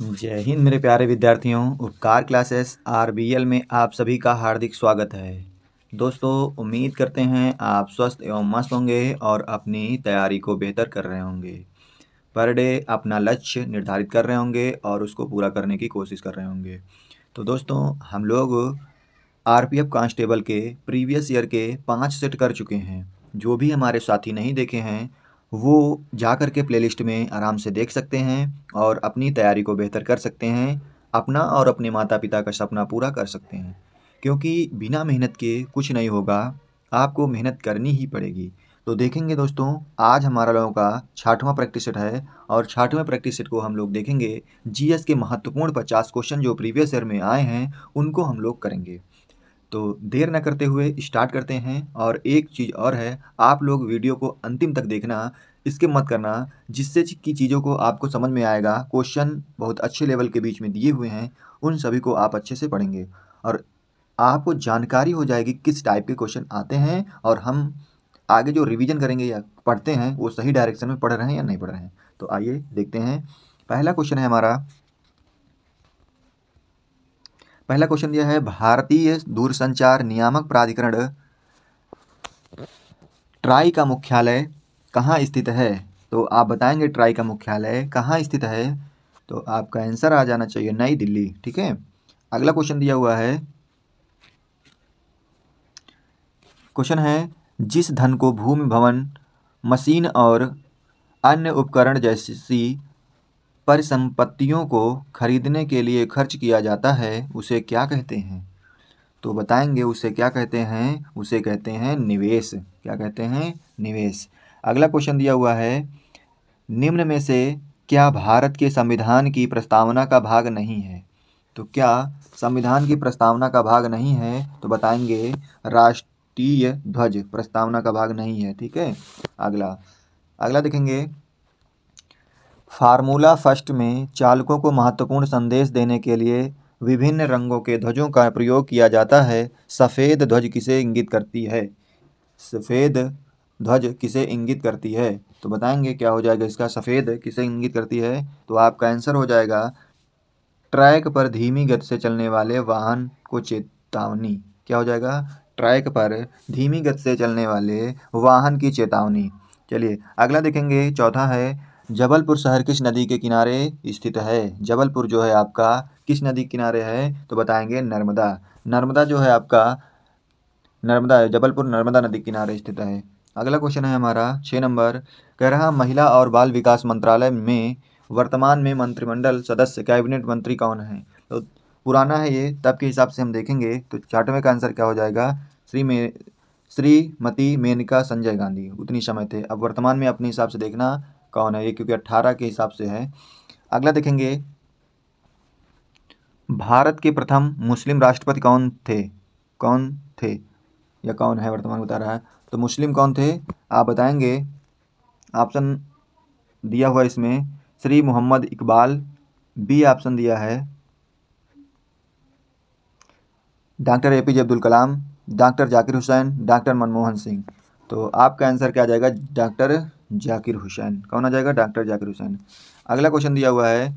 जय हिंद मेरे प्यारे विद्यार्थियों उपकार क्लासेस आरबीएल में आप सभी का हार्दिक स्वागत है दोस्तों उम्मीद करते हैं आप स्वस्थ एवं मस्त होंगे और अपनी तैयारी को बेहतर कर रहे होंगे पर डे अपना लक्ष्य निर्धारित कर रहे होंगे और उसको पूरा करने की कोशिश कर रहे होंगे तो दोस्तों हम लोग एफ कांस्टेबल के प्रीवियस ईयर के पाँच सेट कर चुके हैं जो भी हमारे साथी नहीं देखे हैं वो जा कर के प्लेलिस्ट में आराम से देख सकते हैं और अपनी तैयारी को बेहतर कर सकते हैं अपना और अपने माता पिता का सपना पूरा कर सकते हैं क्योंकि बिना मेहनत के कुछ नहीं होगा आपको मेहनत करनी ही पड़ेगी तो देखेंगे दोस्तों आज हमारा लोगों का छाठवां प्रैक्टिस सेट है और छाठवें प्रैक्टिस सेट को हम लोग देखेंगे जीएस के महत्वपूर्ण 50 क्वेश्चन जो प्रीवियस ईयर में आए हैं उनको हम लोग करेंगे तो देर न करते हुए स्टार्ट करते हैं और एक चीज़ और है आप लोग वीडियो को अंतिम तक देखना इसके मत करना जिससे की चीज़ों को आपको समझ में आएगा क्वेश्चन बहुत अच्छे लेवल के बीच में दिए हुए हैं उन सभी को आप अच्छे से पढ़ेंगे और आपको जानकारी हो जाएगी किस टाइप के क्वेश्चन आते हैं और हम आगे जो रिवीजन करेंगे या पढ़ते हैं वो सही डायरेक्शन में पढ़ रहे हैं या नहीं पढ़ रहे हैं तो आइए देखते हैं पहला क्वेश्चन है हमारा पहला क्वेश्चन दिया है भारतीय दूरसंचार नियामक प्राधिकरण ट्राई का मुख्यालय कहाँ स्थित है तो आप बताएंगे ट्राई का मुख्यालय कहाँ स्थित है तो आपका आंसर आ जाना चाहिए नई दिल्ली ठीक है अगला क्वेश्चन दिया हुआ है क्वेश्चन है जिस धन को भूमि भवन मशीन और अन्य उपकरण जैसी परिसंपत्तियों को खरीदने के लिए खर्च किया जाता है उसे क्या कहते हैं तो बताएंगे उसे क्या कहते हैं उसे कहते हैं निवेश क्या कहते हैं निवेश अगला क्वेश्चन दिया हुआ है निम्न में से क्या भारत के संविधान की प्रस्तावना का भाग नहीं है तो क्या संविधान की प्रस्तावना का भाग नहीं है तो बताएंगे राष्ट्रीय ध्वज प्रस्तावना का भाग नहीं है ठीक है अगला अगला देखेंगे फार्मूला फर्स्ट में चालकों को महत्वपूर्ण संदेश देने के लिए विभिन्न रंगों के ध्वजों का प्रयोग किया जाता है सफ़ेद ध्वज किसे इंगित करती है सफ़ेद ध्वज किसे इंगित करती है तो बताएंगे क्या हो जाएगा इसका सफ़ेद किसे इंगित करती है तो आपका आंसर हो जाएगा ट्रैक पर धीमी गति से चलने वाले वाहन को चेतावनी क्या हो जाएगा ट्रैक पर धीमी गति से चलने वाले वाहन की चेतावनी चलिए अगला देखेंगे चौथा है जबलपुर शहर किस नदी के किनारे स्थित है जबलपुर जो है आपका किस नदी के किनारे है तो बताएंगे नर्मदा नर्मदा जो है आपका नर्मदा जबलपुर नर्मदा नदी के किनारे स्थित है अगला क्वेश्चन है हमारा छः नंबर कह रहा महिला और बाल विकास मंत्रालय में वर्तमान में मंत्रिमंडल सदस्य कैबिनेट मंत्री कौन है तो पुराना है ये तब के हिसाब से हम देखेंगे तो चार्टवें का आंसर क्या हो जाएगा श्री मे श्रीमती मेनका संजय गांधी उतनी समय थे अब वर्तमान में अपने हिसाब से देखना कौन है ये क्योंकि अट्ठारह के हिसाब से है अगला देखेंगे भारत के प्रथम मुस्लिम राष्ट्रपति कौन थे कौन थे या कौन है वर्तमान बता रहा है तो मुस्लिम कौन थे आप बताएंगे ऑप्शन दिया हुआ इसमें श्री मोहम्मद इकबाल बी ऑप्शन दिया है doctor A P J Abdul Kalam doctor Zakir Hussain doctor Manmohan Singh तो आपका आंसर क्या आ जाएगा डॉक्टर जाकिर हुसैन कौन आ जाएगा डॉक्टर जाकिर हुसैन अगला क्वेश्चन दिया हुआ है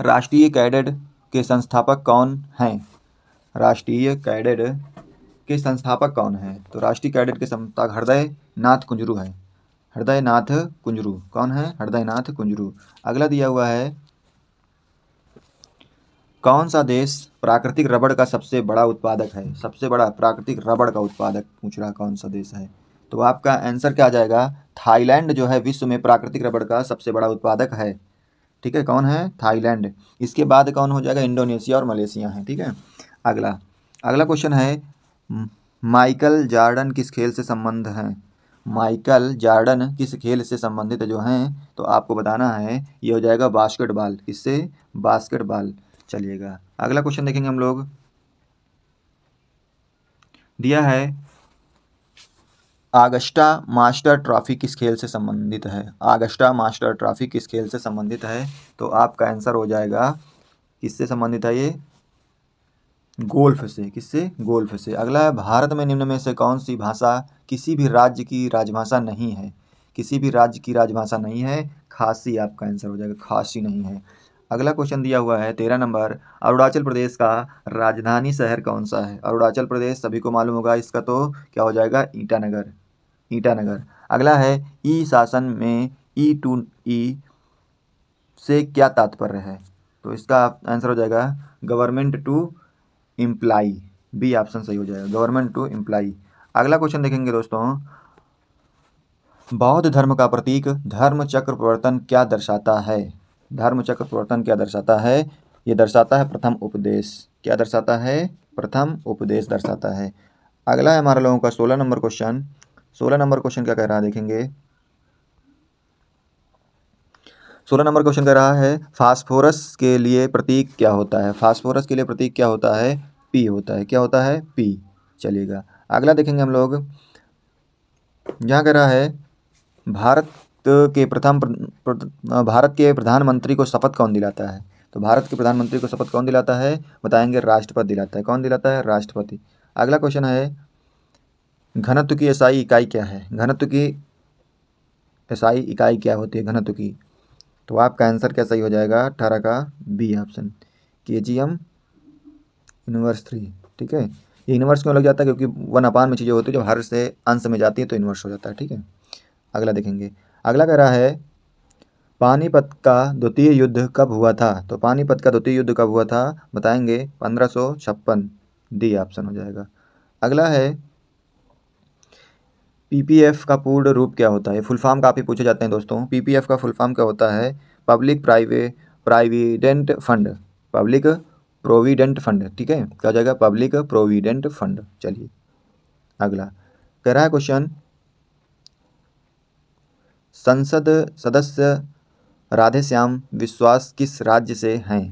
राष्ट्रीय कैडेट के संस्थापक कौन हैं राष्ट्रीय कैडेट के संस्थापक कौन हैं तो राष्ट्रीय कैडेट के संस्थापक हृदय नाथ कुंजरू है हृदय नाथ कुंजरू कौन है हृदय नाथ कुंजरू अगला दिया हुआ है कौन सा देश प्राकृतिक रबड़ का सबसे बड़ा उत्पादक है सबसे बड़ा प्राकृतिक रबड़ का उत्पादक पूछ रहा कौन सा देश है तो आपका आंसर क्या आ जाएगा थाईलैंड जो है विश्व में प्राकृतिक रबड़ का सबसे बड़ा उत्पादक है ठीक है कौन है थाईलैंड इसके बाद कौन हो जाएगा इंडोनेशिया और मलेशिया है ठीक है अगला अगला क्वेश्चन है माइकल जार्डन किस खेल से संबंध है माइकल जार्डन किस खेल से संबंधित जो हैं तो आपको बताना है ये हो जाएगा बास्केटबॉल किससे बास्केटबॉल चलिएगा अगला क्वेश्चन देखेंगे हम लोग दिया है आगस्टा मास्टर ट्रॉफी किस खेल से संबंधित है आगस्टा मास्टर ट्रॉफी किस खेल से संबंधित है तो आपका आंसर हो जाएगा किससे संबंधित है ये गोल्फ से किससे गोल्फ से अगला है भारत में निम्न में से कौन सी भाषा किसी भी राज्य की राजभाषा नहीं है किसी भी राज्य की राजभाषा नहीं है खासी आपका आंसर हो जाएगा खासी नहीं है अगला क्वेश्चन दिया हुआ है तेरह नंबर अरुणाचल प्रदेश का राजधानी शहर कौन सा है अरुणाचल प्रदेश सभी को मालूम होगा इसका तो क्या हो जाएगा ईटानगर ईटानगर अगला है ई शासन में ई टू ई से क्या तात्पर्य है तो इसका आंसर हो जाएगा government to employee B option सही हो जाएगा गवर्नमेंट टू इम्प्लाई अगला क्वेश्चन देखेंगे दोस्तों बौद्ध धर्म का प्रतीक धर्म चक्र प्रवर्तन क्या दर्शाता है धर्म चक्र प्रवर्तन क्या दर्शाता है ये दर्शाता है प्रथम उपदेश क्या दर्शाता है प्रथम उपदेश दर्शाता है अगला है हमारे लोगों का सोलह नंबर क्वेश्चन सोलह नंबर क्वेश्चन क्या कह रहा है देखेंगे सोलह नंबर क्वेश्चन कह रहा है फास्फोरस के लिए प्रतीक क्या होता है फास्फोरस के लिए प्रतीक क्या होता है पी होता है क्या होता है पी चलेगा अगला देखेंगे हम लोग यहाँ कह रहा है भारत के प्रथम भारत के प्रधानमंत्री को शपथ कौन दिलाता है तो भारत के प्रधानमंत्री को शपथ कौन दिलाता है बताएंगे राष्ट्रपति दिलाता है कौन दिलाता है राष्ट्रपति अगला क्वेश्चन है घनत्व की एसआई इकाई क्या है घनत्व की एसआई इकाई क्या होती है घनत्व की तो आपका आंसर क्या सही हो जाएगा अठारह का बी ऑप्शन के जी एम इनवर्स थ्री ठीक है ये इनवर्स क्यों लग जाता है क्योंकि वन अपान में चीज़ें होती है जब हर से अंश में जाती है तो यूनिवर्स हो जाता है ठीक है अगला देखेंगे अगला कह रहा है पानीपत का द्वितीय युद्ध कब हुआ था तो पानीपत का द्वितीय युद्ध कब हुआ था बताएंगे पंद्रह सौ छप्पन डी ऑप्शन हो जाएगा अगला है पीपीएफ का पूर्ण रूप क्या होता है फुल फॉर्म काफ़ी पूछे जाते हैं दोस्तों पीपीएफ का फुल फॉर्म क्या होता है पब्लिक प्राइवे provident fund public provident fund ठीक है कहा जाएगा पब्लिक प्रोविडेंट फंड चलिए अगला कह रहा है क्वेश्चन संसद सदस्य राधेश्याम विश्वास किस राज्य से हैं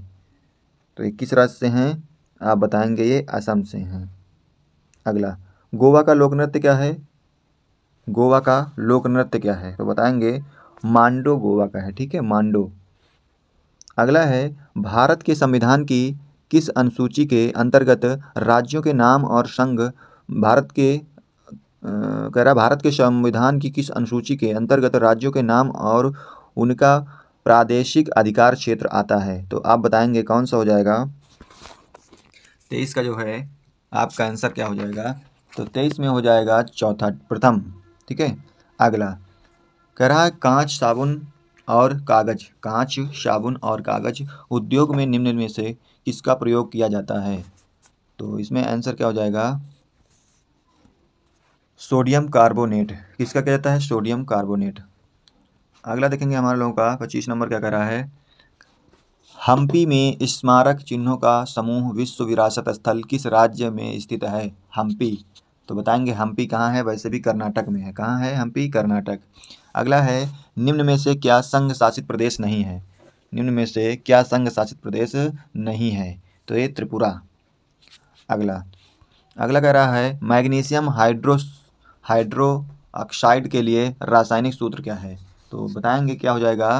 तो ये किस राज्य से हैं आप बताएंगे ये असम से हैं अगला गोवा का लोक नृत्य क्या है गोवा का लोक नृत्य क्या है तो बताएंगे मांडो गोवा का है ठीक है मांडो अगला है भारत के संविधान की किस अनुसूची के अंतर्गत राज्यों के नाम और संघ भारत के कह रहा भारत के संविधान की किस अनुसूची के अंतर्गत राज्यों के नाम और उनका प्रादेशिक अधिकार क्षेत्र आता है तो आप बताएंगे कौन सा हो जाएगा तेईस का जो है आपका आंसर क्या हो जाएगा तो तेईस में हो जाएगा चौथा प्रथम ठीक है अगला कह रहा है कांच साबुन और कागज कांच साबुन और कागज उद्योग में निम्न में से किसका प्रयोग किया जाता है तो इसमें आंसर क्या हो जाएगा सोडियम कार्बोनेट किसका क्या जाता है सोडियम कार्बोनेट अगला देखेंगे हमारे लोगों का पच्चीस नंबर क्या कह रहा है हम्पी में स्मारक चिन्हों का समूह विश्व विरासत स्थल किस राज्य में स्थित है हम्पी तो बताएंगे हम्पी कहाँ है वैसे भी कर्नाटक में है कहाँ है हम्पी कर्नाटक अगला है निम्न में से क्या संघ शासित प्रदेश नहीं है निम्न में से क्या संघ शासित प्रदेश नहीं है तो ये त्रिपुरा अगला अगला कह रहा है मैग्नीशियम हाइड्रो हाइड्रो ऑक्साइड के लिए रासायनिक सूत्र क्या है तो बताएंगे क्या हो जाएगा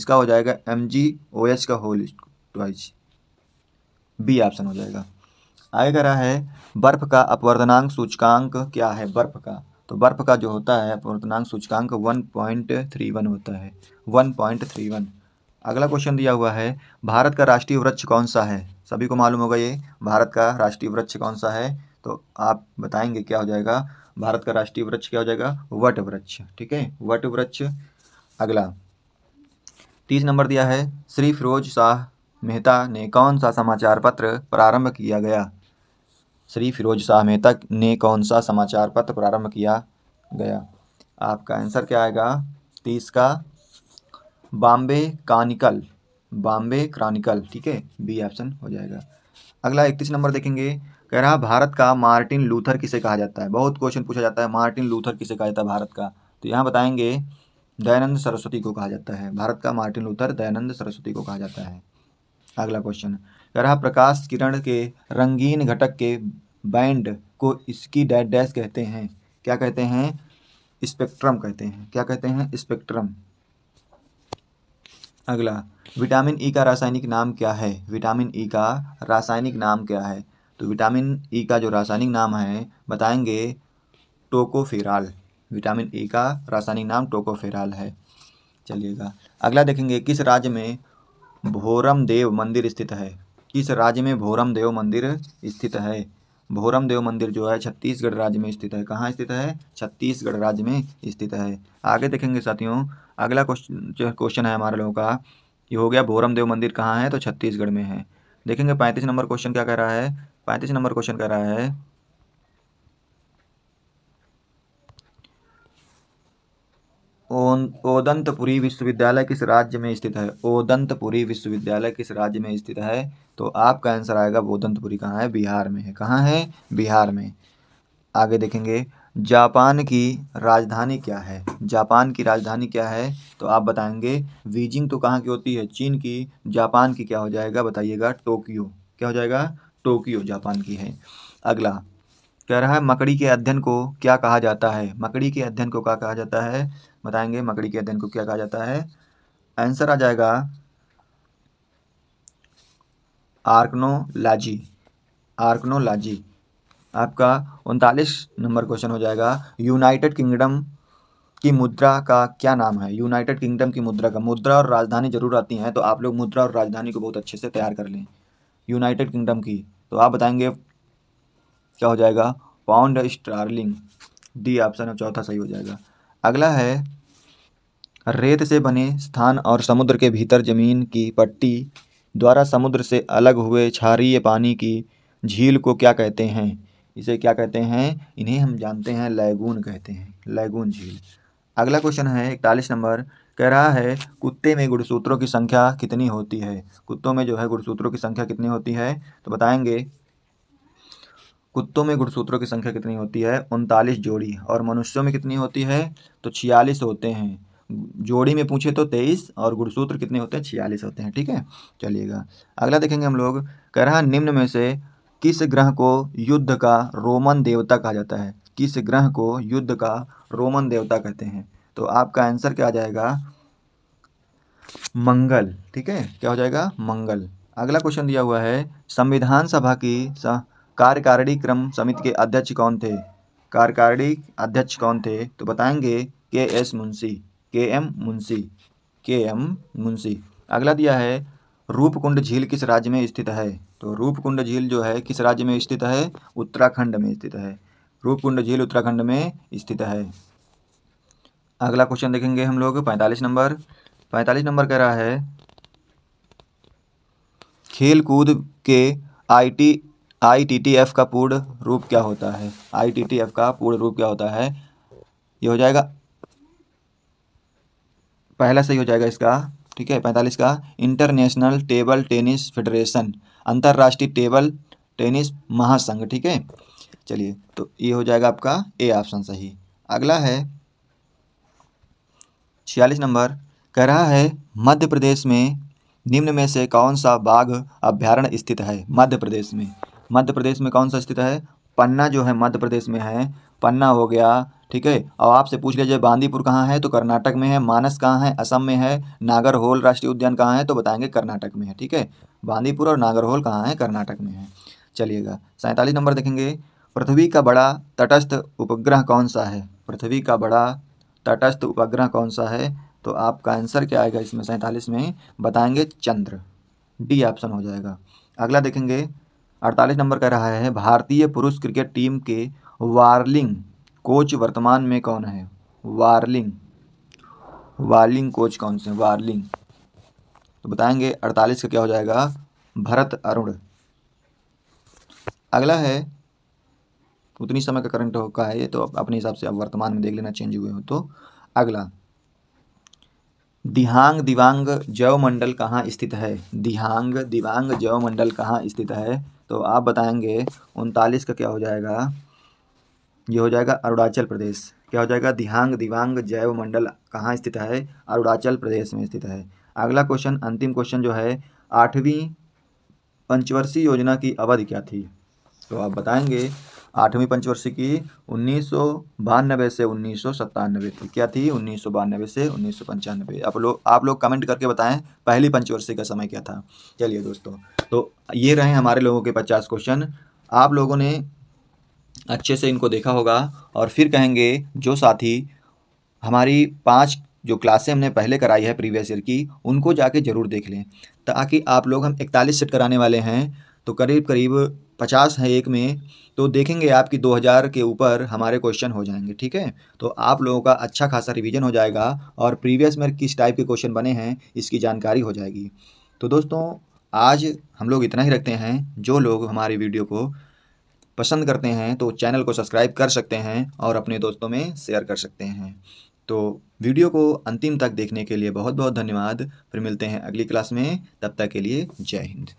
इसका हो जाएगा एम जी ओ एच का होल ट्वाइज बी ऑप्शन हो जाएगा आगे कह रहा है बर्फ़ का अपवर्धनांक सूचकांक क्या है बर्फ़ का तो बर्फ़ का जो होता है अपवर्धनांक सूचकांक वन पॉइंट थ्री वन होता है वन पॉइंट थ्री वन अगला क्वेश्चन दिया हुआ है भारत का राष्ट्रीय वृक्ष कौन सा है सभी को मालूम होगा ये भारत का राष्ट्रीय वृक्ष कौन सा है तो आप बताएंगे क्या हो जाएगा भारत का राष्ट्रीय वृक्ष क्या हो जाएगा वट वृक्ष ठीक है वट वृक्ष अगला तीस नंबर दिया है श्री फिरोज शाह मेहता ने कौन सा समाचार पत्र प्रारंभ किया गया श्री फिरोज शाह मेहता ने कौन सा समाचार पत्र प्रारंभ किया गया आपका आंसर क्या आएगा तीस का बॉम्बे क्रॉनिकल बॉम्बे क्रॉनिकल ठीक है बी ऑप्शन हो जाएगा अगला इकतीस नंबर देखेंगे कह रहा भारत का मार्टिन लूथर किसे कहा जाता है बहुत क्वेश्चन पूछा जाता है मार्टिन लूथर किसे कहा जाता है भारत का तो यहाँ बताएंगे दयानंद सरस्वती को कहा जाता है भारत का मार्टिन लूथर दयानंद सरस्वती को कहा जाता है अगला क्वेश्चन तरह प्रकाश किरण के रंगीन घटक के बैंड को इसकी डैड डैश कहते हैं क्या कहते हैं स्पेक्ट्रम कहते हैं क्या कहते हैं स्पेक्ट्रम अगला विटामिन ई e का रासायनिक नाम क्या है विटामिन ई e का रासायनिक नाम क्या है तो विटामिन ई e का जो रासायनिक नाम है बताएंगे टोकोफेराल विटामिन ई का रासायनिक नाम टोकोफेराल है चलिएगा अगला देखेंगे किस राज्य में भोरम देव मंदिर स्थित है किस राज्य में भोरम देव मंदिर स्थित है भोरम देव मंदिर जो है छत्तीसगढ़ राज्य में स्थित है कहाँ स्थित है छत्तीसगढ़ राज्य में स्थित है आगे देखेंगे साथियों अगला क्वेश्चन क्वेश्चन है हमारे लोगों का ये हो गया भोरम देव मंदिर कहाँ है तो छत्तीसगढ़ में है देखेंगे पैंतीस नंबर क्वेश्चन क्या कह रहा है पैंतीस नंबर क्वेश्चन कह रहा है ओदंतपुरी विश्वविद्यालय किस राज्य में स्थित है ओदंतपुरी विश्वविद्यालय किस राज्य में स्थित है तो आपका आंसर आएगा बोधंतपुरी कहाँ है बिहार में है कहाँ है बिहार में आगे देखेंगे जापान की राजधानी क्या है जापान की राजधानी क्या है तो आप बताएंगे बीजिंग तो कहाँ की होती है चीन की जापान की क्या हो जाएगा बताइएगा टोक्यो क्या हो जाएगा टोक्यो जापान की है अगला कह रहा है मकड़ी के अध्ययन को क्या कहा जाता है मकड़ी के अध्ययन को क्या कहा जाता है बताएंगे मकड़ी के अध्ययन को क्या कहा जाता है आंसर आ जाएगा आर्कनोलॉजी आर्कनोलॉजी आपका उनतालीस नंबर क्वेश्चन हो जाएगा यूनाइटेड किंगडम की मुद्रा का क्या नाम है यूनाइटेड किंगडम की मुद्रा का मुद्रा और राजधानी जरूर आती हैं तो आप लोग मुद्रा और राजधानी को बहुत अच्छे से तैयार कर लें यूनाइटेड किंगडम की तो आप बताएंगे क्या हो जाएगा पाउंड स्टार्लिंग डी ऑप्शन चौथा सही हो जाएगा अगला है रेत से बने स्थान और समुद्र के भीतर जमीन की पट्टी द्वारा समुद्र से अलग हुए क्षारीय पानी की झील को क्या कहते हैं इसे क्या कहते हैं इन्हें हम जानते हैं लैगून कहते हैं लैगून झील अगला क्वेश्चन है इकतालीस नंबर कह रहा है कुत्ते में गुड़सूत्रों की संख्या कितनी होती है कुत्तों में जो है गुड़सूत्रों की संख्या कितनी होती है तो बताएंगे कुत्तों में गुड़सूत्रों की संख्या कितनी होती है उनतालीस जोड़ी और मनुष्यों में कितनी होती है तो छियालीस होते हैं जोड़ी में पूछे तो तेईस और गुणसूत्र कितने होते हैं छियालीस होते हैं ठीक है चलिएगा अगला देखेंगे हम लोग कह रहा निम्न में से किस ग्रह को युद्ध का रोमन देवता कहा जाता है किस ग्रह को युद्ध का रोमन देवता कहते हैं तो आपका आंसर क्या आ जाएगा मंगल ठीक है क्या हो जाएगा मंगल अगला क्वेश्चन दिया हुआ है संविधान सभा की कार्यकारिणी क्रम समिति के अध्यक्ष कौन थे कार्यकारिणी अध्यक्ष कौन थे तो बताएंगे के एस मुंशी के एम मुंशी के एम मुंशी अगला दिया है रूपकुंड झील किस राज्य में स्थित है तो रूपकुंड झील जो है किस राज्य में स्थित है उत्तराखंड में स्थित है रूपकुंड झील उत्तराखंड में स्थित है अगला क्वेश्चन देखेंगे हम लोग पैंतालीस नंबर पैंतालीस नंबर कह रहा है खेल कूद के I T I T T F का पूर्ण रूप क्या होता है आई टी टी एफ का पूर्ण रूप क्या होता है ये हो जाएगा पहला सही हो जाएगा इसका ठीक है पैंतालीस का इंटरनेशनल टेबल टेनिस फेडरेशन अंतर्राष्ट्रीय टेबल टेनिस महासंघ ठीक है चलिए तो ये हो जाएगा आपका ए ऑप्शन सही अगला है छियालीस नंबर कह रहा है मध्य प्रदेश में निम्न में से कौन सा बाघ अभ्यारण्य स्थित है मध्य प्रदेश में मध्य प्रदेश में कौन सा स्थित है पन्ना जो है मध्य प्रदेश में है पन्ना हो गया ठीक है और आपसे पूछ लिया जाए बांदीपुर कहाँ है तो कर्नाटक में है मानस कहाँ है असम में है नागरहोल राष्ट्रीय उद्यान कहाँ है तो बताएंगे कर्नाटक में है ठीक है बांदीपुर और नागरहोल कहाँ है कर्नाटक में है चलिएगा सैंतालीस नंबर देखेंगे पृथ्वी का बड़ा तटस्थ उपग्रह कौन सा है पृथ्वी का बड़ा तटस्थ उपग्रह कौन सा है तो आपका आंसर क्या आएगा इसमें सैंतालीस में बताएंगे चंद्र डी ऑप्शन हो जाएगा अगला देखेंगे अड़तालीस नंबर कह रहा है भारतीय पुरुष क्रिकेट टीम के वार्लिंग कोच वर्तमान में कौन है वार्लिंग वार्लिंग कोच कौन से वार्लिंग तो बताएंगे अड़तालीस का क्या हो जाएगा भरत अरुण अगला है उतनी समय का करंट का है ये तो अपने हिसाब से अब वर्तमान में देख लेना चेंज हुए हो तो अगला दिहांग दिवांग जैव मंडल कहाँ स्थित है दिहांग दिवांग जैव मंडल कहाँ स्थित है तो आप बताएंगे उनतालीस का क्या हो जाएगा ये हो जाएगा अरुणाचल प्रदेश क्या हो जाएगा दिहांग दिवांग जैव मंडल कहाँ स्थित है अरुणाचल प्रदेश में स्थित है अगला क्वेश्चन अंतिम क्वेश्चन जो है आठवीं पंचवर्षीय योजना की अवधि क्या थी तो आप बताएंगे आठवीं पंचवर्षीय की उन्नीस से उन्नीस थी क्या थी उन्नीस से उन्नीस आप लोग आप लोग कमेंट करके बताएं पहली पंचवर्षीय का समय क्या था चलिए दोस्तों तो ये रहे हमारे लोगों के पचास क्वेश्चन आप लोगों ने अच्छे से इनको देखा होगा और फिर कहेंगे जो साथी हमारी पाँच जो क्लासें हमने पहले कराई है प्रीवियस ईयर की उनको जाके ज़रूर देख लें ताकि आप लोग हम इकतालीस सेट कराने वाले हैं तो करीब करीब पचास है एक में तो देखेंगे आपकी हज़ार के ऊपर हमारे क्वेश्चन हो जाएंगे ठीक है तो आप लोगों का अच्छा खासा रिवीजन हो जाएगा और प्रीवियस में किस टाइप के क्वेश्चन बने हैं इसकी जानकारी हो जाएगी तो दोस्तों आज हम लोग इतना ही रखते हैं जो लोग हमारी वीडियो को पसंद करते हैं तो चैनल को सब्सक्राइब कर सकते हैं और अपने दोस्तों में शेयर कर सकते हैं तो वीडियो को अंतिम तक देखने के लिए बहुत बहुत धन्यवाद फिर मिलते हैं अगली क्लास में तब तक के लिए जय हिंद